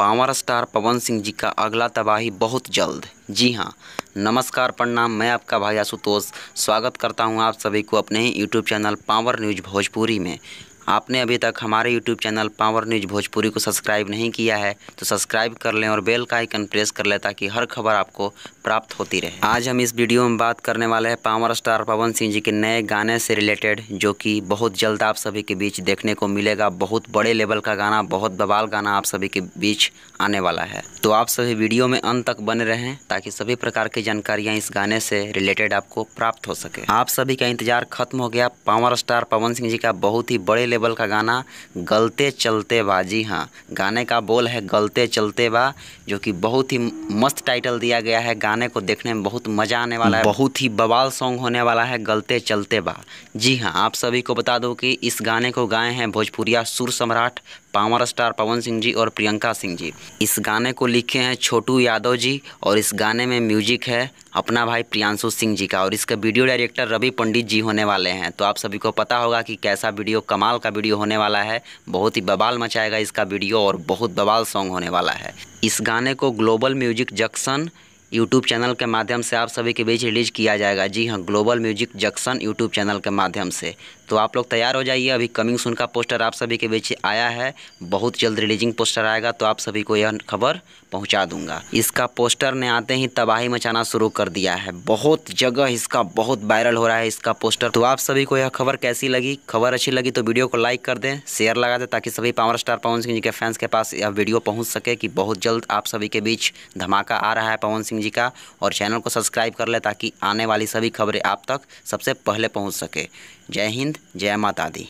power star Pawan Singh ji का अगला तबाही बहुत जल्द जी हाँ नमस्कार प्रणाम मैं आपका भाई आशुतोष स्वागत करता हूँ आप सभी को अपने ही YouTube channel power news Bhojpuri में आपने अभी तक हमारे YouTube channel power news Bhojpuri को सब्सक्राइब नहीं किया है तो सब्सक्राइब कर लें और बेल का आइकन प्रेस कर लें ताकि हर खबर आपको प्राप्त होती रहे आज हम इस वीडियो में बात करने वाले हैं पावर स्टार पवन सिंह जी के नए गाने से रिलेटेड जो कि बहुत जल्द आप सभी के बीच देखने को मिलेगा बहुत बड़े लेवल का गाना बहुत बवाल गाना आप सभी के बीच आने वाला है तो आप सभी वीडियो में अंत तक बने रहें ताकि सभी प्रकार की जानकारियाँ इस गाने से रिलेटेड आपको प्राप्त हो सके आप सभी का इंतजार खत्म हो गया पावर स्टार पवन सिंह जी का बहुत ही बड़े लेवल लेवल का गाना गलते चलते बा जी हाँ गाने का बोल है गलते चलते बा जो कि बहुत ही मस्त टाइटल दिया गया है गाने को देखने में बहुत मज़ा आने वाला है बहुत ही बवाल सॉन्ग होने वाला है गलते चलते बा जी हाँ आप सभी को बता दो कि इस गाने को गाए हैं भोजपुरिया सुर सम्राट पावर स्टार पवन सिंह जी और प्रियंका सिंह जी इस गाने को लिखे हैं छोटू यादव जी और इस गाने में म्यूजिक है अपना भाई प्रियांशु सिंह जी का और इसका वीडियो डायरेक्टर रवि पंडित जी होने वाले हैं तो आप सभी को पता होगा कि कैसा वीडियो कमाल का वीडियो होने वाला है बहुत ही बबाल मचाएगा इसका वीडियो और बहुत बबाल सॉन्ग होने वाला है इस गाने को global music junction YouTube channel के माध्यम से आप सभी के बीच रिलीज़ किया जाएगा जी हाँ global music junction YouTube channel के माध्यम से तो आप लोग तैयार हो जाइए अभी कमिंग सुन का पोस्टर आप सभी के बीच आया है बहुत जल्द रिलीजिंग पोस्टर आएगा तो आप सभी को यह खबर पहुंचा दूंगा इसका पोस्टर ने आते ही तबाही मचाना शुरू कर दिया है बहुत जगह इसका बहुत वायरल हो रहा है इसका पोस्टर तो आप सभी को यह खबर कैसी लगी खबर अच्छी लगी तो वीडियो को लाइक कर दें शेयर लगा दें ताकि सभी पावर स्टार पवन सिंह जी के फैंस के पास यह वीडियो पहुँच सके कि बहुत जल्द आप सभी के बीच धमाका आ रहा है पवन सिंह सिंह जी का और चैनल को सब्सक्राइब कर लें ताकि आने वाली सभी खबरें आप तक सबसे पहले पहुँच सके जय हिंद जय माता दी